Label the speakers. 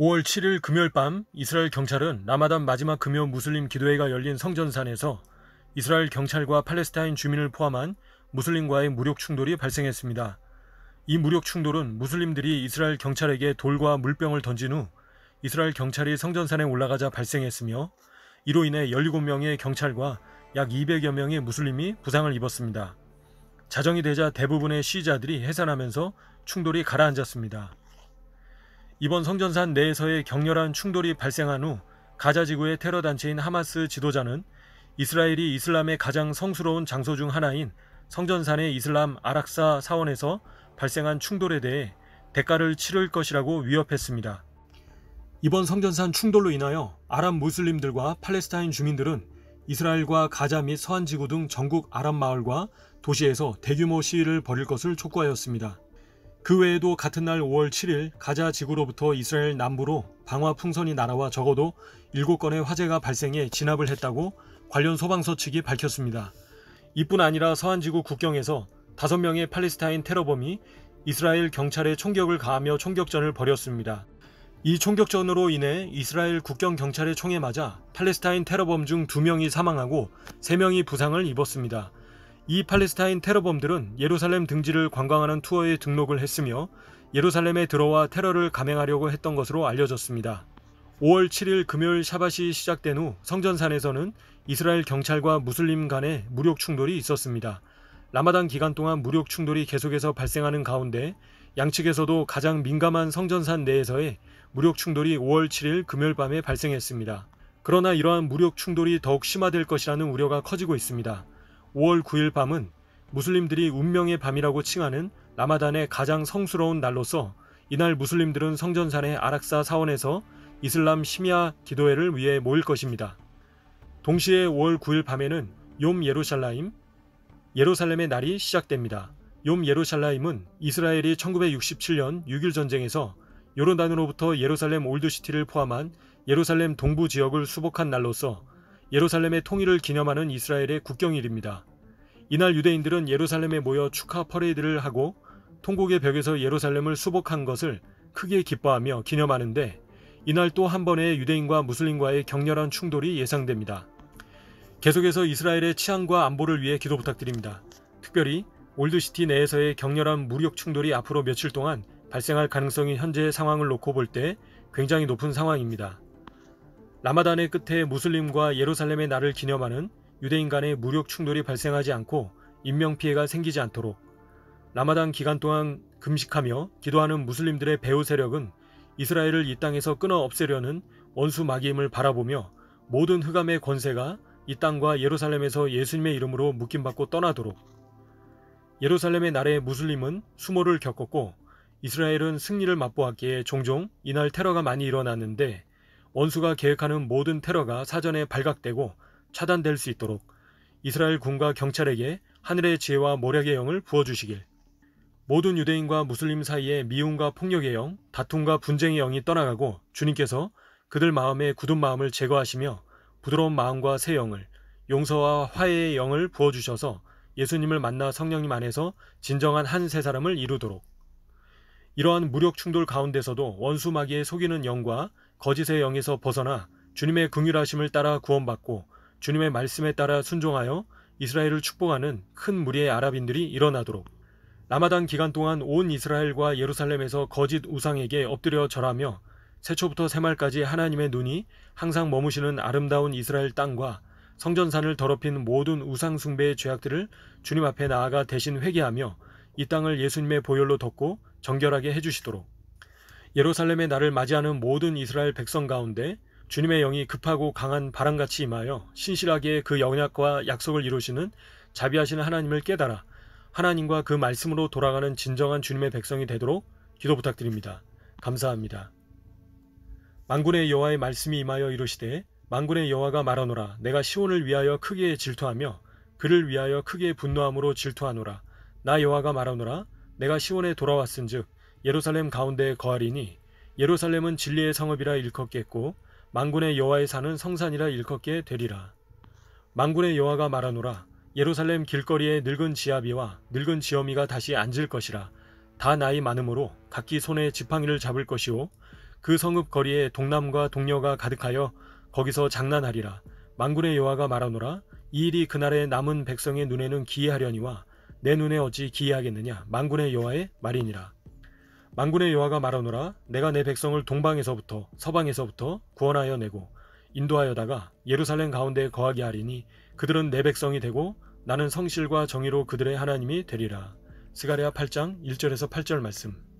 Speaker 1: 5월 7일 금요일 밤 이스라엘 경찰은 라마단 마지막 금요 무슬림 기도회가 열린 성전산에서 이스라엘 경찰과 팔레스타인 주민을 포함한 무슬림과의 무력 충돌이 발생했습니다. 이 무력 충돌은 무슬림들이 이스라엘 경찰에게 돌과 물병을 던진 후 이스라엘 경찰이 성전산에 올라가자 발생했으며 이로 인해 17명의 경찰과 약 200여 명의 무슬림이 부상을 입었습니다. 자정이 되자 대부분의 시위자들이 해산하면서 충돌이 가라앉았습니다. 이번 성전산 내에서의 격렬한 충돌이 발생한 후 가자 지구의 테러 단체인 하마스 지도자는 이스라엘이 이슬람의 가장 성스러운 장소 중 하나인 성전산의 이슬람 아락사 사원에서 발생한 충돌에 대해 대가를 치를 것이라고 위협했습니다. 이번 성전산 충돌로 인하여 아랍 무슬림들과 팔레스타인 주민들은 이스라엘과 가자 및 서한 지구 등 전국 아랍 마을과 도시에서 대규모 시위를 벌일 것을 촉구하였습니다. 그 외에도 같은 날 5월 7일 가자 지구로부터 이스라엘 남부로 방화 풍선이 날아와 적어도 7건의 화재가 발생해 진압을 했다고 관련 소방서 측이 밝혔습니다. 이뿐 아니라 서한지구 국경에서 5명의 팔레스타인 테러범이 이스라엘 경찰에 총격을 가하며 총격전을 벌였습니다. 이 총격전으로 인해 이스라엘 국경 경찰의 총에 맞아 팔레스타인 테러범 중 2명이 사망하고 3명이 부상을 입었습니다. 이 팔레스타인 테러범들은 예루살렘 등지를 관광하는 투어에 등록을 했으며 예루살렘에 들어와 테러를 감행하려고 했던 것으로 알려졌습니다. 5월 7일 금요일 샤바시 시작된 후 성전산에서는 이스라엘 경찰과 무슬림 간의 무력 충돌이 있었습니다. 라마단 기간 동안 무력 충돌이 계속해서 발생하는 가운데 양측에서도 가장 민감한 성전산 내에서의 무력 충돌이 5월 7일 금요일 밤에 발생했습니다. 그러나 이러한 무력 충돌이 더욱 심화될 것이라는 우려가 커지고 있습니다. 5월 9일 밤은 무슬림들이 운명의 밤이라고 칭하는 라마단의 가장 성스러운 날로서 이날 무슬림들은 성전산의 아락사 사원에서 이슬람 심야 기도회를 위해 모일 것입니다. 동시에 5월 9일 밤에는 욤 예루살라임, 예루살렘의 날이 시작됩니다. 욤 예루살라임은 이스라엘이 1967년 6일 전쟁에서 요르단으로부터 예루살렘 올드시티를 포함한 예루살렘 동부 지역을 수복한 날로서 예루살렘의 통일을 기념하는 이스라엘의 국경일입니다. 이날 유대인들은 예루살렘에 모여 축하 퍼레이드를 하고 통곡의 벽에서 예루살렘을 수복한 것을 크게 기뻐하며 기념하는데 이날 또 한 번의 유대인과 무슬림과의 격렬한 충돌이 예상됩니다. 계속해서 이스라엘의 치안과 안보를 위해 기도 부탁드립니다. 특별히 올드시티 내에서의 격렬한 무력 충돌이 앞으로 며칠 동안 발생할 가능성이 현재 의 상황을 놓고 볼 때 굉장히 높은 상황입니다. 라마단의 끝에 무슬림과 예루살렘의 날을 기념하는 유대인 간의 무력 충돌이 발생하지 않고 인명피해가 생기지 않도록 라마단 기간 동안 금식하며 기도하는 무슬림들의 배후 세력은 이스라엘을 이 땅에서 끊어 없애려는 원수 마기임을 바라보며 모든 흑암의 권세가 이 땅과 예루살렘에서 예수님의 이름으로 묶임받고 떠나도록 예루살렘의 날에 무슬림은 수모를 겪었고 이스라엘은 승리를 맛보았기에 종종 이날 테러가 많이 일어났는데 원수가 계획하는 모든 테러가 사전에 발각되고 차단될 수 있도록 이스라엘 군과 경찰에게 하늘의 지혜와 모략의 영을 부어주시길. 모든 유대인과 무슬림 사이에 미움과 폭력의 영, 다툼과 분쟁의 영이 떠나가고 주님께서 그들 마음의 굳은 마음을 제거하시며 부드러운 마음과 새 영을, 용서와 화해의 영을 부어주셔서 예수님을 만나 성령님 안에서 진정한 한 세 사람을 이루도록. 이러한 무력 충돌 가운데서도 원수 마귀의 속이는 영과 거짓의 영에서 벗어나 주님의 긍휼하심을 따라 구원받고 주님의 말씀에 따라 순종하여 이스라엘을 축복하는 큰 무리의 아랍인들이 일어나도록 라마단 기간 동안 온 이스라엘과 예루살렘에서 거짓 우상에게 엎드려 절하며 새초부터 새말까지 하나님의 눈이 항상 머무시는 아름다운 이스라엘 땅과 성전산을 더럽힌 모든 우상 숭배의 죄악들을 주님 앞에 나아가 대신 회개하며 이 땅을 예수님의 보혈로 덮고 정결하게 해주시도록 예루살렘의 날을 맞이하는 모든 이스라엘 백성 가운데 주님의 영이 급하고 강한 바람같이 임하여 신실하게 그 영약과 약속을 이루시는 자비하시는 하나님을 깨달아 하나님과 그 말씀으로 돌아가는 진정한 주님의 백성이 되도록 기도 부탁드립니다. 감사합니다. 만군의 여호와의 말씀이 임하여 이르시되 만군의 여호와가 말하노라 내가 시온을 위하여 크게 질투하며 그를 위하여 크게 분노함으로 질투하노라 나 여호와가 말하노라 내가 시온에 돌아왔은즉 예루살렘 가운데 거하리니 예루살렘은 진리의 성읍이라 일컫겠고 만군의 여호와의 산은 성산이라 일컫게 되리라. 만군의 여호와가 말하노라 예루살렘 길거리에 늙은 지아비와 늙은 지어미가 다시 앉을 것이라 다 나이 많음으로 각기 손에 지팡이를 잡을 것이오그 성읍 거리에 동남과 동녀가 가득하여 거기서 장난하리라 만군의 여호와가 말하노라 이 일이 그날에 남은 백성의 눈에는 기이하려니와 내 눈에 어찌 기이하겠느냐 만군의 여호와의 말이니라 만군의 여호와가 말하노라 내가 내 백성을 동방에서부터 서방에서부터 구원하여 내고 인도하여다가 예루살렘 가운데 거하게 하리니 그들은 내 백성이 되고 나는 성실과 정의로 그들의 하나님이 되리라. 스가랴 8장 1절에서 8절 말씀.